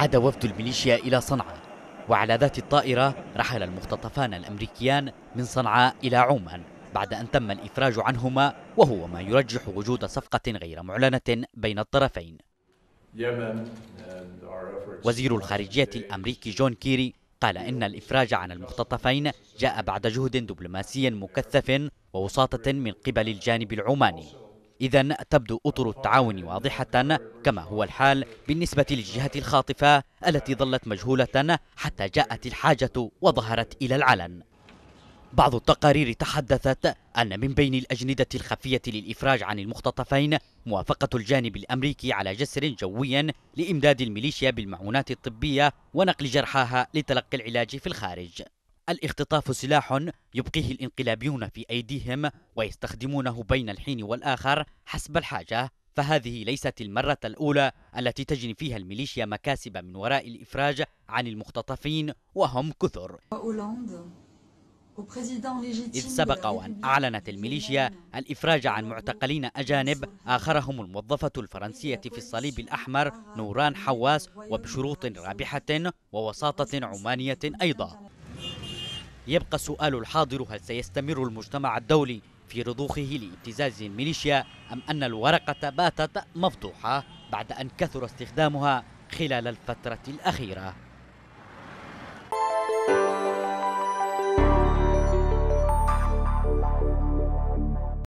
عاد وفد الميليشيا إلى صنعاء وعلى ذات الطائرة رحل المختطفان الأمريكيان من صنعاء إلى عمان بعد أن تم الإفراج عنهما وهو ما يرجح وجود صفقة غير معلنة بين الطرفين وزير الخارجية الأمريكي جون كيري قال إن الإفراج عن المختطفين جاء بعد جهد دبلوماسي مكثف ووساطة من قبل الجانب العماني إذا تبدو أطر التعاون واضحة كما هو الحال بالنسبة للجهة الخاطفة التي ظلت مجهولة حتى جاءت الحاجة وظهرت إلى العلن بعض التقارير تحدثت أن من بين الأجندة الخفية للإفراج عن المختطفين موافقة الجانب الأمريكي على جسر جوي لإمداد الميليشيا بالمعونات الطبية ونقل جرحاها لتلقي العلاج في الخارج الاختطاف سلاح يبقيه الانقلابيون في أيديهم ويستخدمونه بين الحين والآخر حسب الحاجة فهذه ليست المرة الأولى التي تجني فيها الميليشيا مكاسب من وراء الإفراج عن المختطفين وهم كثر إذ سبق وأن أعلنت الميليشيا الإفراج عن معتقلين أجانب آخرهم الموظفة الفرنسية في الصليب الأحمر نوران حواس وبشروط رابحة ووساطة عمانية أيضا يبقى السؤال الحاضر هل سيستمر المجتمع الدولي في رضوخه لابتزاز الميليشيا أم أن الورقة باتت مفتوحة بعد أن كثر استخدامها خلال الفترة الأخيرة